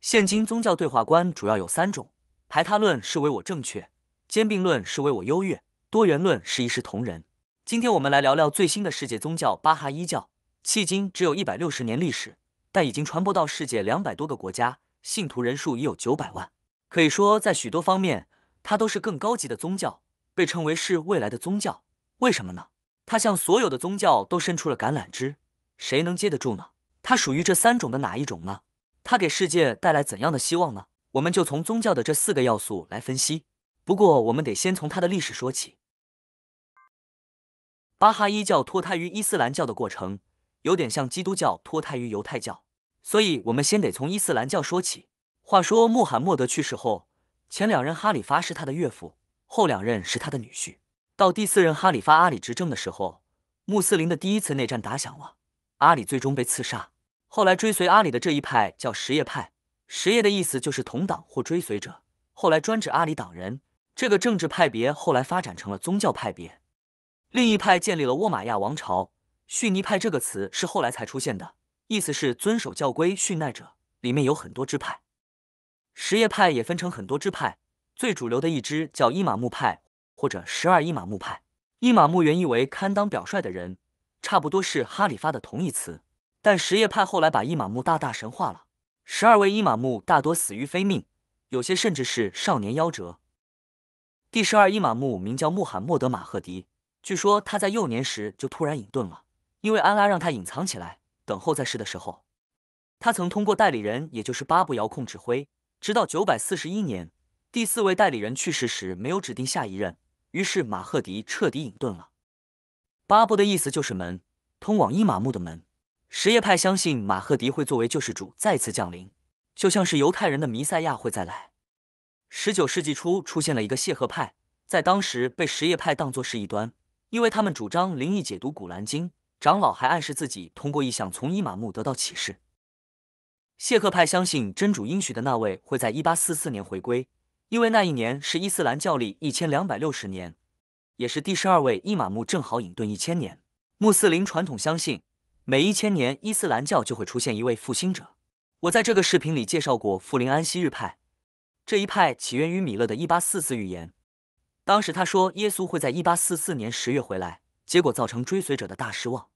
现今宗教对话观主要有三种：排他论是为我正确，兼并论是为我优越，多元论是一视同仁。今天我们来聊聊最新的世界宗教——巴哈伊教。迄今只有一百六十年历史，但已经传播到世界两百多个国家，信徒人数已有九百万。可以说，在许多方面，它都是更高级的宗教，被称为是未来的宗教。为什么呢？它向所有的宗教都伸出了橄榄枝，谁能接得住呢？它属于这三种的哪一种呢？它给世界带来怎样的希望呢？我们就从宗教的这四个要素来分析。不过，我们得先从它的历史说起。巴哈伊教脱胎于伊斯兰教的过程，有点像基督教脱胎于犹太教，所以我们先得从伊斯兰教说起。话说穆罕默德去世后，前两任哈里发是他的岳父，后两任是他的女婿。到第四任哈里发阿里执政的时候，穆斯林的第一次内战打响了，阿里最终被刺杀。后来追随阿里的这一派叫什叶派，什叶的意思就是同党或追随者，后来专指阿里党人。这个政治派别后来发展成了宗教派别。另一派建立了沃玛亚王朝。逊尼派这个词是后来才出现的，意思是遵守教规、逊奈者。里面有很多支派，什叶派也分成很多支派，最主流的一支叫伊玛目派或者十二伊玛目派。伊玛目原意为堪当表率的人，差不多是哈里发的同义词。但什叶派后来把伊玛目大大神化了。十二位伊玛目大多死于非命，有些甚至是少年夭折。第十二伊玛目名叫穆罕默德·马赫迪，据说他在幼年时就突然隐遁了，因为安拉让他隐藏起来，等候在世的时候。他曾通过代理人，也就是巴布遥控指挥，直到九百四十一年，第四位代理人去世时没有指定下一任，于是马赫迪彻底隐遁了。巴布的意思就是门，通往伊玛目的门。什叶派相信马赫迪会作为救世主再次降临，就像是犹太人的弥赛亚会再来。十九世纪初出现了一个谢赫派，在当时被什叶派当作是一端，因为他们主张灵异解读古兰经。长老还暗示自己通过意象从伊玛目得到启示。谢赫派相信真主应许的那位会在一八四四年回归，因为那一年是伊斯兰教历一千两百六十年，也是第十二位伊玛目正好隐遁一千年。穆斯林传统相信。每一千年，伊斯兰教就会出现一位复兴者。我在这个视频里介绍过富林安息日派，这一派起源于米勒的1844预言。当时他说耶稣会在1844年十月回来，结果造成追随者的大失望。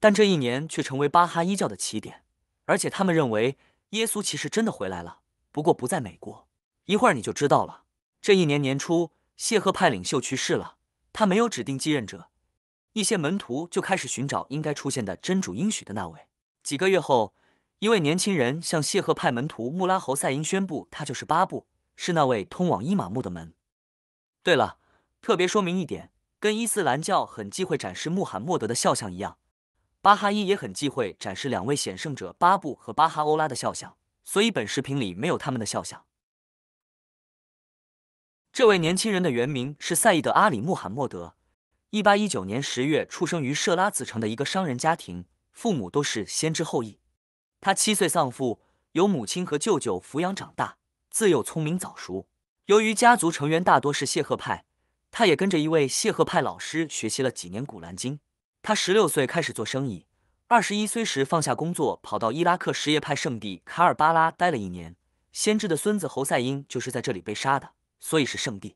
但这一年却成为巴哈伊教的起点，而且他们认为耶稣其实真的回来了，不过不在美国。一会儿你就知道了。这一年年初，谢赫派领袖去世了，他没有指定继任者。一些门徒就开始寻找应该出现的真主应许的那位。几个月后，一位年轻人向谢赫派门徒穆拉侯赛因宣布，他就是巴布，是那位通往伊玛目的门。对了，特别说明一点，跟伊斯兰教很忌讳展示穆罕默德的肖像一样，巴哈伊也很忌讳展示两位显圣者巴布和巴哈欧拉的肖像，所以本视频里没有他们的肖像。这位年轻人的原名是赛义德阿里穆罕默德。一八一九年十月出生于设拉子城的一个商人家庭，父母都是先知后裔。他七岁丧父，由母亲和舅舅抚养长大。自幼聪明早熟。由于家族成员大多是谢赫派，他也跟着一位谢赫派老师学习了几年古兰经。他十六岁开始做生意，二十一岁时放下工作，跑到伊拉克什叶派圣地卡尔巴拉待了一年。先知的孙子侯赛因就是在这里被杀的，所以是圣地。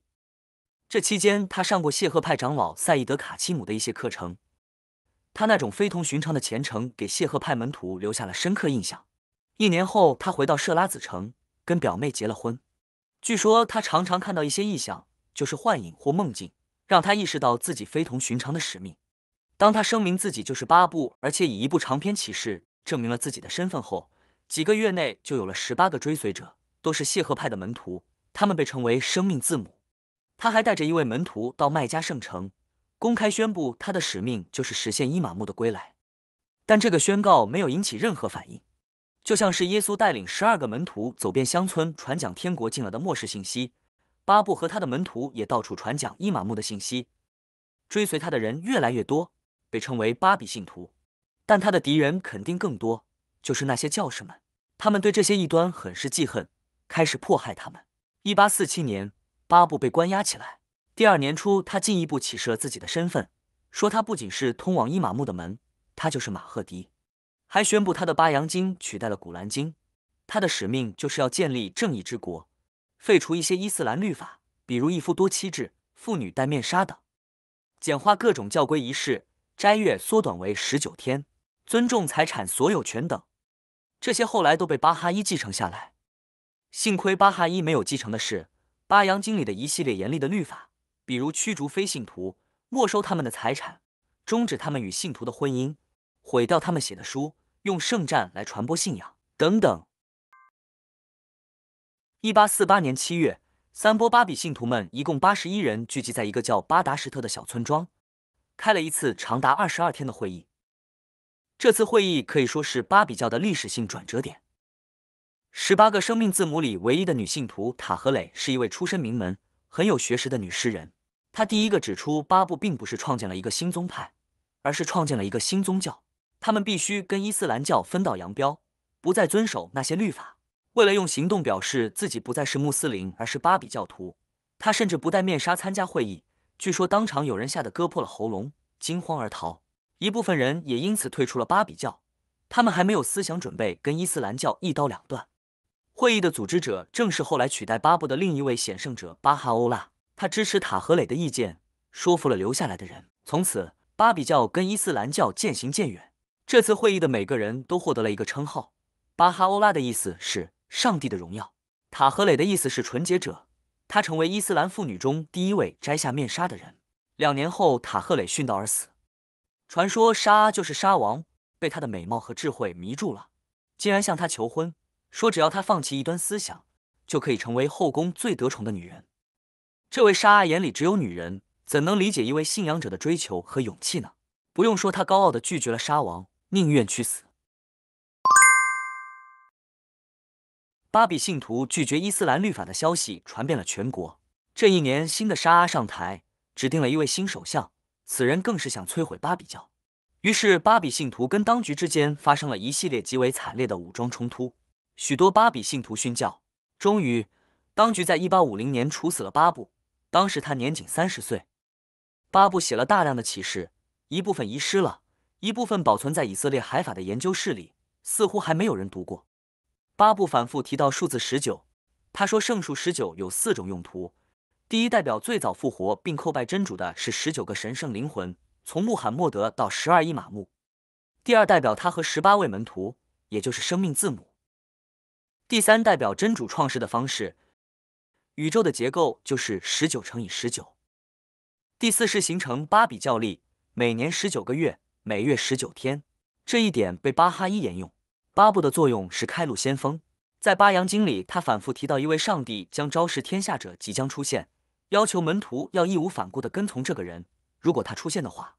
这期间，他上过谢赫派长老赛义德·卡奇姆的一些课程。他那种非同寻常的虔诚，给谢赫派门徒留下了深刻印象。一年后，他回到设拉子城，跟表妹结了婚。据说他常常看到一些异象，就是幻影或梦境，让他意识到自己非同寻常的使命。当他声明自己就是八部，而且以一部长篇启示证明了自己的身份后，几个月内就有了十八个追随者，都是谢赫派的门徒，他们被称为“生命字母”。他还带着一位门徒到麦加圣城，公开宣布他的使命就是实现伊玛目的归来。但这个宣告没有引起任何反应，就像是耶稣带领十二个门徒走遍乡村传讲天国近了的末世信息。巴布和他的门徒也到处传讲伊玛目的信息，追随他的人越来越多，被称为巴比信徒。但他的敌人肯定更多，就是那些教士们，他们对这些异端很是记恨，开始迫害他们。一八四七年。巴布被关押起来。第二年初，他进一步启示了自己的身份，说他不仅是通往伊玛目的门，他就是马赫迪，还宣布他的《巴扬经》取代了《古兰经》，他的使命就是要建立正义之国，废除一些伊斯兰律法，比如一夫多妻制、妇女戴面纱等，简化各种教规仪式，斋月缩短为十九天，尊重财产所有权等。这些后来都被巴哈伊继承下来。幸亏巴哈伊没有继承的是。巴扬经理的一系列严厉的律法，比如驱逐非信徒、没收他们的财产、终止他们与信徒的婚姻、毁掉他们写的书、用圣战来传播信仰等等。一八四八年七月，三波巴比信徒们一共八十一人聚集在一个叫巴达什特的小村庄，开了一次长达二十二天的会议。这次会议可以说是巴比教的历史性转折点。十八个生命字母里唯一的女信徒塔和蕾是一位出身名门、很有学识的女诗人。她第一个指出，巴布并不是创建了一个新宗派，而是创建了一个新宗教。他们必须跟伊斯兰教分道扬镳，不再遵守那些律法。为了用行动表示自己不再是穆斯林，而是巴比教徒，他甚至不戴面纱参加会议。据说当场有人吓得割破了喉咙，惊慌而逃。一部分人也因此退出了巴比教。他们还没有思想准备跟伊斯兰教一刀两断。会议的组织者正是后来取代巴布的另一位显圣者巴哈欧拉，他支持塔赫雷的意见，说服了留下来的人。从此，巴比教跟伊斯兰教渐行渐远。这次会议的每个人都获得了一个称号：巴哈欧拉的意思是上帝的荣耀，塔赫雷的意思是纯洁者。他成为伊斯兰妇女中第一位摘下面纱的人。两年后，塔赫雷殉道而死。传说沙就是沙王，被她的美貌和智慧迷住了，竟然向她求婚。说：“只要他放弃一端思想，就可以成为后宫最得宠的女人。”这位沙阿眼里只有女人，怎能理解一位信仰者的追求和勇气呢？不用说，他高傲的拒绝了沙王，宁愿去死。巴比信徒拒绝伊斯兰律法的消息传遍了全国。这一年，新的沙阿上台，指定了一位新首相，此人更是想摧毁巴比教。于是，巴比信徒跟当局之间发生了一系列极为惨烈的武装冲突。许多巴比信徒殉教。终于，当局在一八五零年处死了巴布。当时他年仅三十岁。巴布写了大量的启示，一部分遗失了，一部分保存在以色列海法的研究室里，似乎还没有人读过。巴布反复提到数字十九。他说：“圣数十九有四种用途。第一，代表最早复活并叩拜真主的是十九个神圣灵魂，从穆罕默德到十二伊玛目。第二，代表他和十八位门徒，也就是生命字母。”第三，代表真主创世的方式，宇宙的结构就是十九乘以十九。第四是形成八比教历，每年十九个月，每月十九天。这一点被巴哈伊沿用。巴布的作用是开路先锋，在巴扬经里，他反复提到一位上帝将昭示天下者即将出现，要求门徒要义无反顾的跟从这个人，如果他出现的话，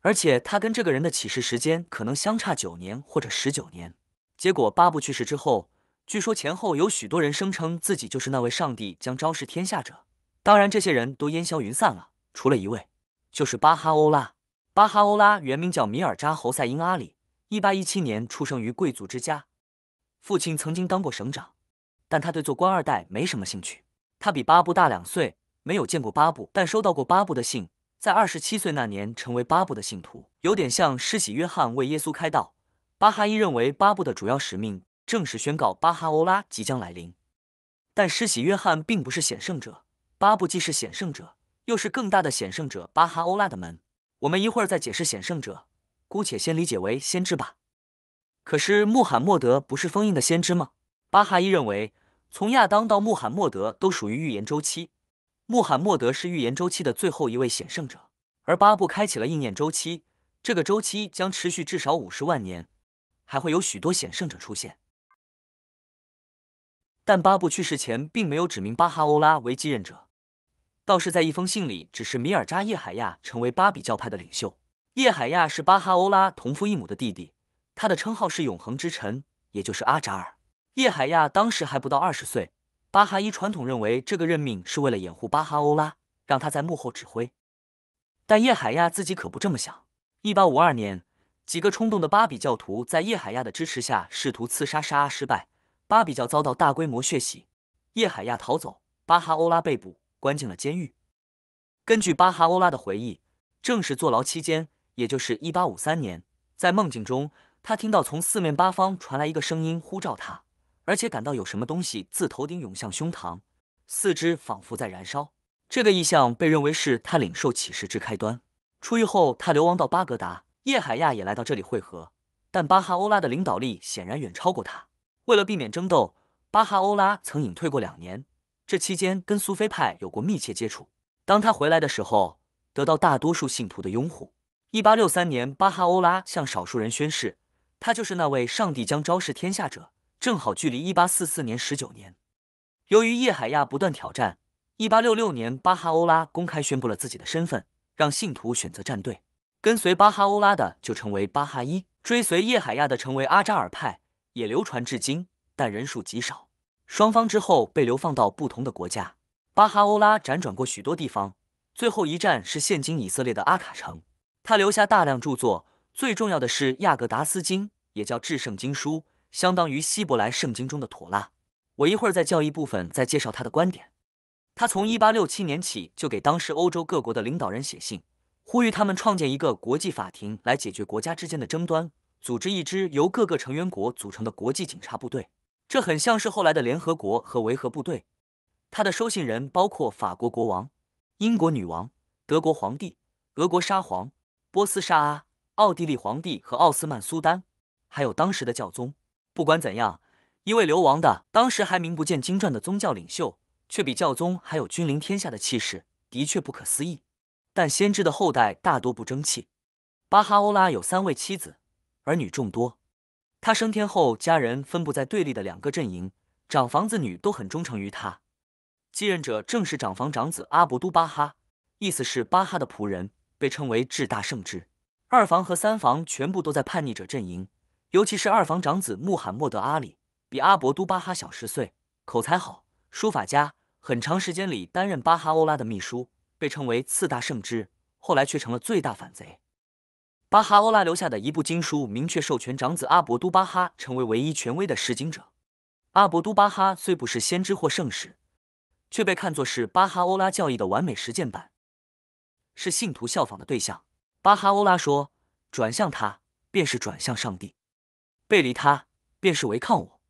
而且他跟这个人的启示时间可能相差九年或者十九年。结果巴布去世之后。据说前后有许多人声称自己就是那位上帝将昭示天下者，当然这些人都烟消云散了，除了一位，就是巴哈欧拉。巴哈欧拉原名叫米尔扎侯赛因阿里，一八一七年出生于贵族之家，父亲曾经当过省长，但他对做官二代没什么兴趣。他比巴布大两岁，没有见过巴布，但收到过巴布的信。在二十七岁那年，成为巴布的信徒，有点像施洗约翰为耶稣开道。巴哈伊认为巴布的主要使命。正式宣告巴哈欧拉即将来临，但施洗约翰并不是险胜者，巴布既是险胜者，又是更大的险胜者巴哈欧拉的门。我们一会儿再解释险胜者，姑且先理解为先知吧。可是穆罕默德不是封印的先知吗？巴哈伊认为，从亚当到穆罕默德都属于预言周期，穆罕默德是预言周期的最后一位险胜者，而巴布开启了应验周期，这个周期将持续至少五十万年，还会有许多险胜者出现。但巴布去世前并没有指明巴哈欧拉为继任者，倒是在一封信里，指示米尔扎叶海亚成为巴比教派的领袖。叶海亚是巴哈欧拉同父异母的弟弟，他的称号是永恒之臣，也就是阿扎尔。叶海亚当时还不到二十岁。巴哈伊传统认为，这个任命是为了掩护巴哈欧拉，让他在幕后指挥。但叶海亚自己可不这么想。一八五二年，几个冲动的巴比教徒在叶海亚的支持下，试图刺杀沙阿失败。巴比教遭到大规模血洗，叶海亚逃走，巴哈欧拉被捕，关进了监狱。根据巴哈欧拉的回忆，正是坐牢期间，也就是一八五三年，在梦境中，他听到从四面八方传来一个声音呼召他，而且感到有什么东西自头顶涌向胸膛，四肢仿佛在燃烧。这个意象被认为是他领受启示之开端。出狱后，他流亡到巴格达，叶海亚也来到这里汇合，但巴哈欧拉的领导力显然远超过他。为了避免争斗，巴哈欧拉曾隐退过两年，这期间跟苏菲派有过密切接触。当他回来的时候，得到大多数信徒的拥护。一八六三年，巴哈欧拉向少数人宣誓，他就是那位上帝将昭示天下者，正好距离一八四四年十九年。由于叶海亚不断挑战，一八六六年，巴哈欧拉公开宣布了自己的身份，让信徒选择站队，跟随巴哈欧拉的就成为巴哈伊，追随叶海亚的成为阿扎尔派。也流传至今，但人数极少。双方之后被流放到不同的国家。巴哈欧拉辗转过许多地方，最后一站是现今以色列的阿卡城。他留下大量著作，最重要的是《亚格达斯经》，也叫至圣经书，相当于希伯来圣经中的妥拉。我一会儿在教义部分再介绍他的观点。他从1867年起就给当时欧洲各国的领导人写信，呼吁他们创建一个国际法庭来解决国家之间的争端。组织一支由各个成员国组成的国际警察部队，这很像是后来的联合国和维和部队。他的收信人包括法国国王、英国女王、德国皇帝、俄国沙皇、波斯沙阿、奥地利皇帝和奥斯曼苏丹，还有当时的教宗。不管怎样，一位流亡的、当时还名不见经传的宗教领袖，却比教宗还有君临天下的气势，的确不可思议。但先知的后代大多不争气。巴哈欧拉有三位妻子。儿女众多，他升天后，家人分布在对立的两个阵营。长房子女都很忠诚于他，继任者正是长房长子阿伯都巴哈，意思是巴哈的仆人，被称为至大圣之。二房和三房全部都在叛逆者阵营，尤其是二房长子穆罕默德阿里，比阿伯都巴哈小十岁，口才好，书法家，很长时间里担任巴哈欧拉的秘书，被称为次大圣之，后来却成了最大反贼。巴哈欧拉留下的一部经书明确授权长子阿伯都巴哈成为唯一权威的释经者。阿伯都巴哈虽不是先知或圣使，却被看作是巴哈欧拉教义的完美实践版，是信徒效仿的对象。巴哈欧拉说：“转向他，便是转向上帝；背离他，便是违抗我。”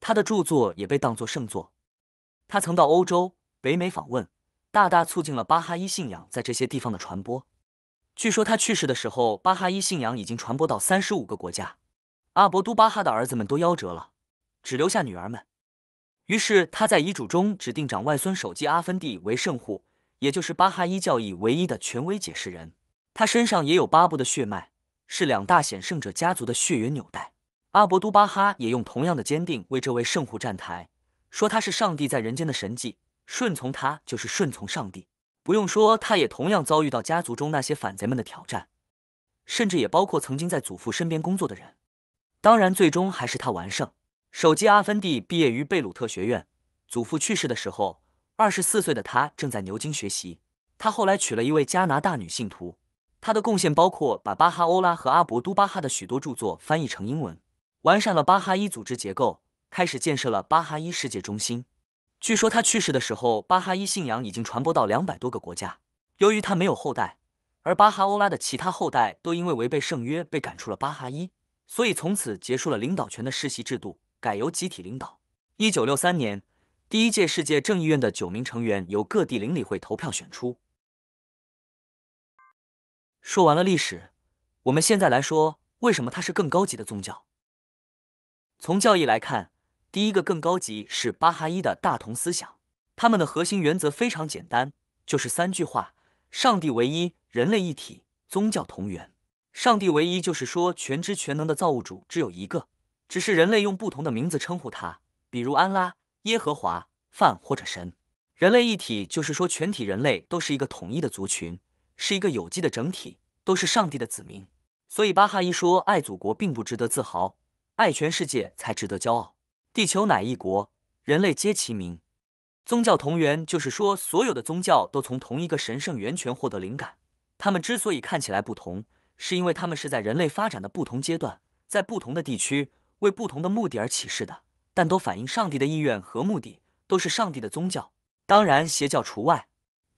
他的著作也被当作圣作。他曾到欧洲、北美访问，大大促进了巴哈伊信仰在这些地方的传播。据说他去世的时候，巴哈伊信仰已经传播到三十五个国家。阿卜都巴哈的儿子们都夭折了，只留下女儿们。于是他在遗嘱中指定长外孙首季阿芬蒂为圣护，也就是巴哈伊教义唯一的权威解释人。他身上也有巴布的血脉，是两大显圣者家族的血缘纽带。阿卜都巴哈也用同样的坚定为这位圣护站台，说他是上帝在人间的神迹，顺从他就是顺从上帝。不用说，他也同样遭遇到家族中那些反贼们的挑战，甚至也包括曾经在祖父身边工作的人。当然，最终还是他完胜。首席阿芬蒂毕业于贝鲁特学院。祖父去世的时候，二十四岁的他正在牛津学习。他后来娶了一位加拿大女信徒。他的贡献包括把巴哈欧拉和阿伯都巴哈的许多著作翻译成英文，完善了巴哈伊组织结构，开始建设了巴哈伊世界中心。据说他去世的时候，巴哈伊信仰已经传播到两百多个国家。由于他没有后代，而巴哈欧拉的其他后代都因为违背圣约被赶出了巴哈伊，所以从此结束了领导权的世袭制度，改由集体领导。一九六三年，第一届世界正义院的九名成员由各地邻里会投票选出。说完了历史，我们现在来说为什么它是更高级的宗教。从教义来看。第一个更高级是巴哈伊的大同思想，他们的核心原则非常简单，就是三句话：上帝唯一，人类一体，宗教同源。上帝唯一就是说，全知全能的造物主只有一个，只是人类用不同的名字称呼他，比如安拉、耶和华、泛或者神。人类一体就是说，全体人类都是一个统一的族群，是一个有机的整体，都是上帝的子民。所以巴哈伊说，爱祖国并不值得自豪，爱全世界才值得骄傲。地球乃一国，人类皆其民，宗教同源，就是说，所有的宗教都从同一个神圣源泉获得灵感。他们之所以看起来不同，是因为他们是在人类发展的不同阶段，在不同的地区，为不同的目的而启示的，但都反映上帝的意愿和目的，都是上帝的宗教，当然邪教除外。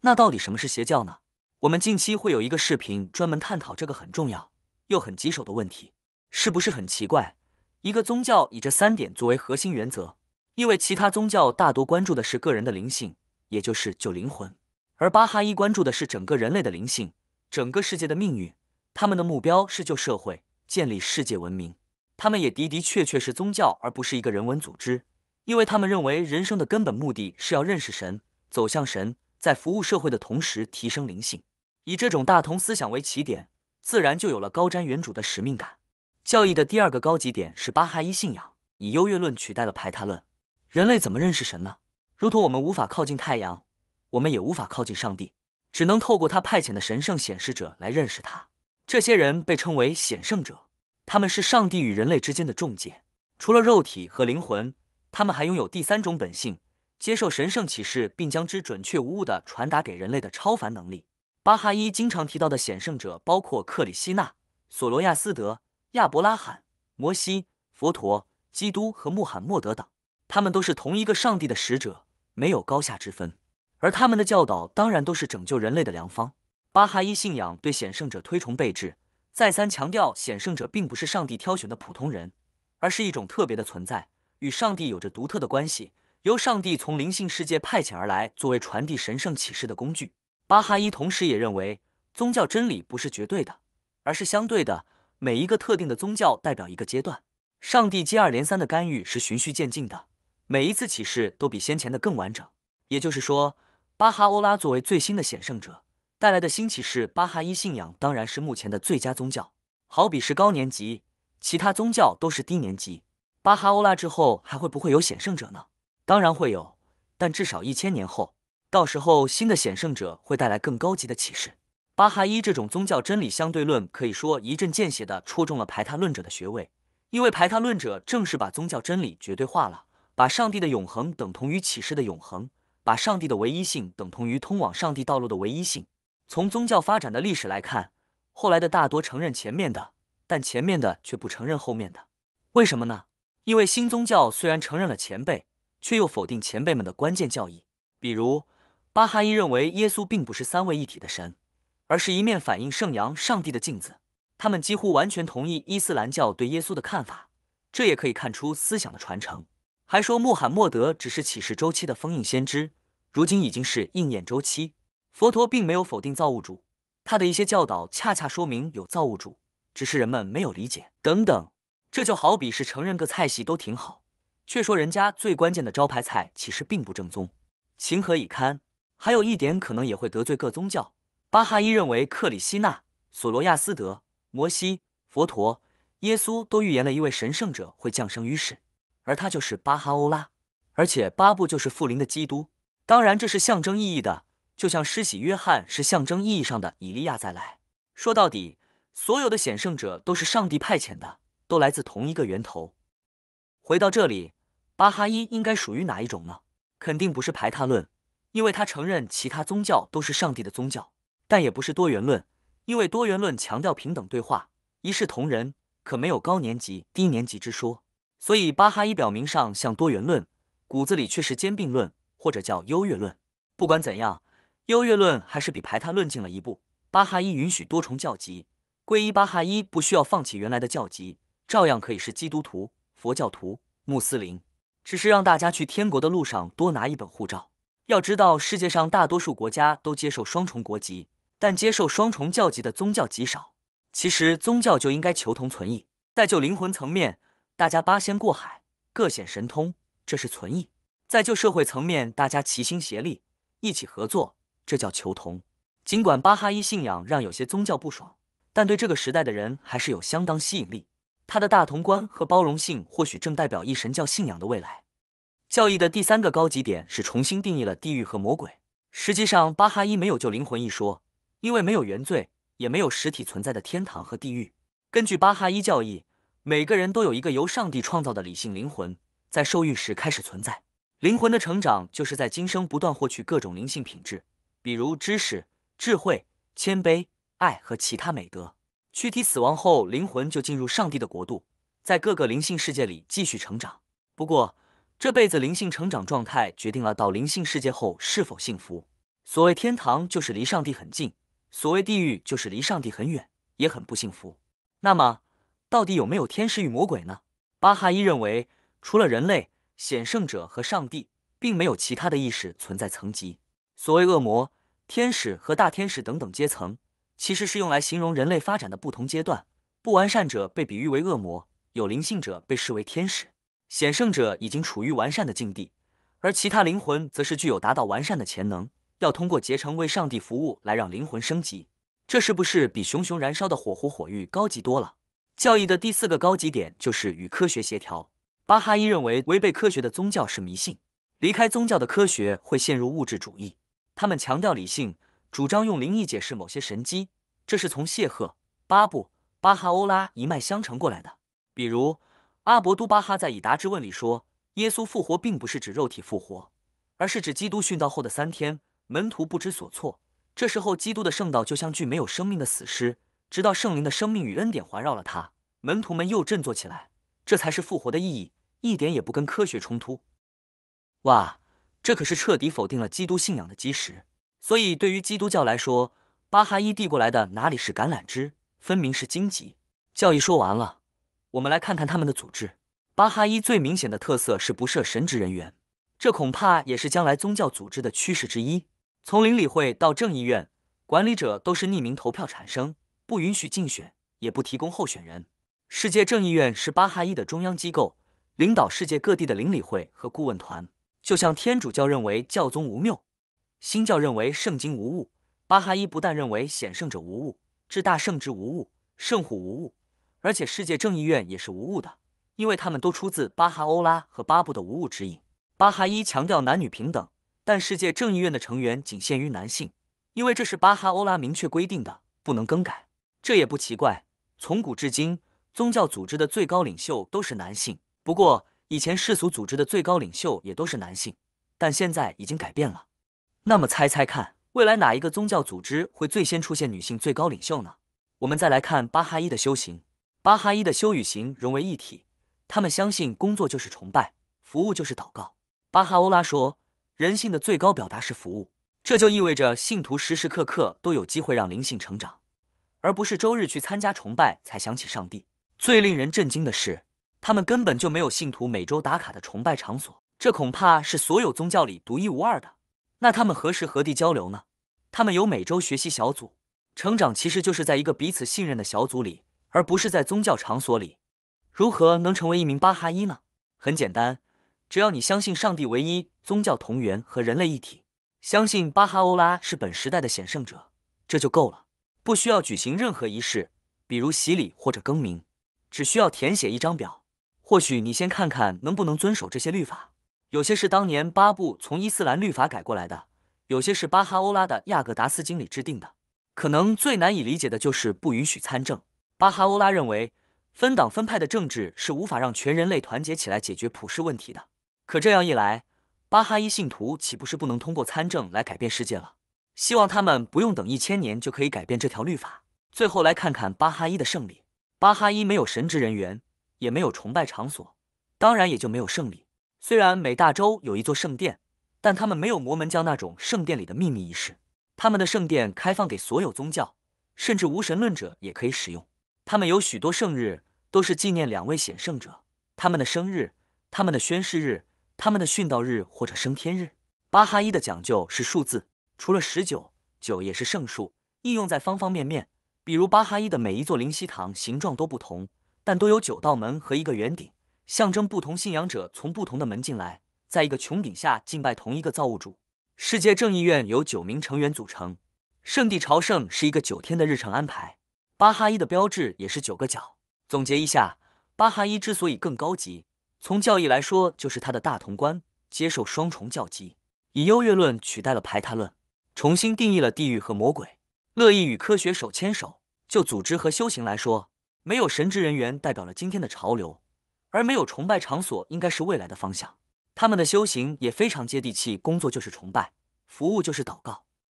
那到底什么是邪教呢？我们近期会有一个视频专门探讨这个很重要又很棘手的问题，是不是很奇怪？一个宗教以这三点作为核心原则，因为其他宗教大多关注的是个人的灵性，也就是救灵魂，而巴哈伊关注的是整个人类的灵性、整个世界的命运。他们的目标是救社会、建立世界文明。他们也的的确确是宗教，而不是一个人文组织，因为他们认为人生的根本目的是要认识神、走向神，在服务社会的同时提升灵性。以这种大同思想为起点，自然就有了高瞻远瞩的使命感。教义的第二个高级点是巴哈伊信仰以优越论取代了排他论。人类怎么认识神呢？如同我们无法靠近太阳，我们也无法靠近上帝，只能透过他派遣的神圣显示者来认识他。这些人被称为显圣者，他们是上帝与人类之间的中介。除了肉体和灵魂，他们还拥有第三种本性，接受神圣启示并将之准确无误地传达给人类的超凡能力。巴哈伊经常提到的显圣者包括克里希那、索罗亚斯德。亚伯拉罕、摩西、佛陀、基督和穆罕默德等，他们都是同一个上帝的使者，没有高下之分。而他们的教导当然都是拯救人类的良方。巴哈伊信仰对显圣者推崇备至，再三强调显圣者并不是上帝挑选的普通人，而是一种特别的存在，与上帝有着独特的关系，由上帝从灵性世界派遣而来，作为传递神圣启示的工具。巴哈伊同时也认为，宗教真理不是绝对的，而是相对的。每一个特定的宗教代表一个阶段，上帝接二连三的干预是循序渐进的，每一次启示都比先前的更完整。也就是说，巴哈欧拉作为最新的显圣者带来的新启示，巴哈伊信仰当然是目前的最佳宗教。好比是高年级，其他宗教都是低年级。巴哈欧拉之后还会不会有显圣者呢？当然会有，但至少一千年后，到时候新的显圣者会带来更高级的启示。巴哈伊这种宗教真理相对论可以说一针见血地戳中了排他论者的穴位，因为排他论者正是把宗教真理绝对化了，把上帝的永恒等同于启示的永恒，把上帝的唯一性等同于通往上帝道路的唯一性。从宗教发展的历史来看，后来的大多承认前面的，但前面的却不承认后面的。为什么呢？因为新宗教虽然承认了前辈，却又否定前辈们的关键教义。比如，巴哈伊认为耶稣并不是三位一体的神。而是一面反映圣阳上帝的镜子，他们几乎完全同意伊斯兰教对耶稣的看法，这也可以看出思想的传承。还说穆罕默德只是启示周期的封印先知，如今已经是应验周期。佛陀并没有否定造物主，他的一些教导恰恰说明有造物主，只是人们没有理解。等等，这就好比是承认个菜系都挺好，却说人家最关键的招牌菜其实并不正宗，情何以堪？还有一点可能也会得罪各宗教。巴哈伊认为，克里希纳、索罗亚斯德、摩西、佛陀、耶稣都预言了一位神圣者会降生于世，而他就是巴哈欧拉。而且，巴布就是复临的基督。当然，这是象征意义的，就像施洗约翰是象征意义上的以利亚再来。说到底，所有的显圣者都是上帝派遣的，都来自同一个源头。回到这里，巴哈伊应该属于哪一种呢？肯定不是排他论，因为他承认其他宗教都是上帝的宗教。但也不是多元论，因为多元论强调平等对话、一视同仁，可没有高年级、低年级之说。所以巴哈伊表明上像多元论，骨子里却是兼并论或者叫优越论。不管怎样，优越论还是比排他论近了一步。巴哈伊允许多重教籍，皈依巴哈伊不需要放弃原来的教籍，照样可以是基督徒、佛教徒、穆斯林，只是让大家去天国的路上多拿一本护照。要知道，世界上大多数国家都接受双重国籍。但接受双重教籍的宗教极少。其实，宗教就应该求同存异。在就灵魂层面，大家八仙过海，各显神通，这是存异；在就社会层面，大家齐心协力，一起合作，这叫求同。尽管巴哈伊信仰让有些宗教不爽，但对这个时代的人还是有相当吸引力。他的大同观和包容性，或许正代表一神教信仰的未来。教义的第三个高级点是重新定义了地狱和魔鬼。实际上，巴哈伊没有救灵魂一说。因为没有原罪，也没有实体存在的天堂和地狱。根据巴哈伊教义，每个人都有一个由上帝创造的理性灵魂，在受孕时开始存在。灵魂的成长就是在今生不断获取各种灵性品质，比如知识、智慧、谦卑、爱和其他美德。躯体死亡后，灵魂就进入上帝的国度，在各个灵性世界里继续成长。不过，这辈子灵性成长状态决定了到灵性世界后是否幸福。所谓天堂，就是离上帝很近。所谓地狱，就是离上帝很远，也很不幸福。那么，到底有没有天使与魔鬼呢？巴哈伊认为，除了人类、显圣者和上帝，并没有其他的意识存在层级。所谓恶魔、天使和大天使等等阶层，其实是用来形容人类发展的不同阶段。不完善者被比喻为恶魔，有灵性者被视为天使，显圣者已经处于完善的境地，而其他灵魂则是具有达到完善的潜能。要通过结成为上帝服务来让灵魂升级，这是不是比熊熊燃烧的火狐火玉高级多了？教义的第四个高级点就是与科学协调。巴哈伊认为违背科学的宗教是迷信，离开宗教的科学会陷入物质主义。他们强调理性，主张用灵异解释某些神机，这是从谢赫、巴布、巴哈欧拉一脉相承过来的。比如阿伯都巴哈在《以达之问》里说，耶稣复活并不是指肉体复活，而是指基督殉道后的三天。门徒不知所措。这时候，基督的圣道就像具没有生命的死尸，直到圣灵的生命与恩典环绕了他，门徒们又振作起来。这才是复活的意义，一点也不跟科学冲突。哇，这可是彻底否定了基督信仰的基石。所以，对于基督教来说，巴哈伊递过来的哪里是橄榄枝，分明是荆棘。教义说完了，我们来看看他们的组织。巴哈伊最明显的特色是不设神职人员，这恐怕也是将来宗教组织的趋势之一。从邻里会到正议院，管理者都是匿名投票产生，不允许竞选，也不提供候选人。世界正议院是巴哈伊的中央机构，领导世界各地的邻里会和顾问团。就像天主教认为教宗无谬，新教认为圣经无误，巴哈伊不但认为显圣者无误，至大圣之无误，圣乎无误，而且世界正义院也是无误的，因为他们都出自巴哈欧拉和巴布的无误指引。巴哈伊强调男女平等。但世界正义院的成员仅限于男性，因为这是巴哈欧拉明确规定的，不能更改。这也不奇怪，从古至今，宗教组织的最高领袖都是男性。不过，以前世俗组织的最高领袖也都是男性，但现在已经改变了。那么，猜猜看，未来哪一个宗教组织会最先出现女性最高领袖呢？我们再来看巴哈伊的修行。巴哈伊的修与行融为一体，他们相信工作就是崇拜，服务就是祷告。巴哈欧拉说。人性的最高表达是服务，这就意味着信徒时时刻刻都有机会让灵性成长，而不是周日去参加崇拜才想起上帝。最令人震惊的是，他们根本就没有信徒每周打卡的崇拜场所，这恐怕是所有宗教里独一无二的。那他们何时何地交流呢？他们有每周学习小组，成长其实就是在一个彼此信任的小组里，而不是在宗教场所里。如何能成为一名巴哈伊呢？很简单。只要你相信上帝唯一、宗教同源和人类一体，相信巴哈欧拉是本时代的显圣者，这就够了，不需要举行任何仪式，比如洗礼或者更名，只需要填写一张表。或许你先看看能不能遵守这些律法，有些是当年巴布从伊斯兰律法改过来的，有些是巴哈欧拉的《亚格达斯经》里制定的。可能最难以理解的就是不允许参政。巴哈欧拉认为，分党分派的政治是无法让全人类团结起来解决普世问题的。可这样一来，巴哈伊信徒岂不是不能通过参政来改变世界了？希望他们不用等一千年就可以改变这条律法。最后来看看巴哈伊的胜利。巴哈伊没有神职人员，也没有崇拜场所，当然也就没有胜利。虽然每大洲有一座圣殿，但他们没有摩门教那种圣殿里的秘密仪式。他们的圣殿开放给所有宗教，甚至无神论者也可以使用。他们有许多圣日，都是纪念两位显圣者，他们的生日，他们的宣誓日。他们的殉道日或者升天日，巴哈伊的讲究是数字，除了十九，九也是圣数，应用在方方面面。比如巴哈伊的每一座灵犀堂形状都不同，但都有九道门和一个圆顶，象征不同信仰者从不同的门进来，在一个穹顶下敬拜同一个造物主。世界正义院由九名成员组成，圣地朝圣是一个九天的日程安排。巴哈伊的标志也是九个角。总结一下，巴哈伊之所以更高级。从教义来说，就是他的大同观，接受双重教籍，以优越论取代了排他论，重新定义了地狱和魔鬼，乐意与科学手牵手。就组织和修行来说，没有神职人员代表了今天的潮流，而没有崇拜场所应该是未来的方向。他们的修行也非常接地气，工作就是崇拜，服务就是祷告。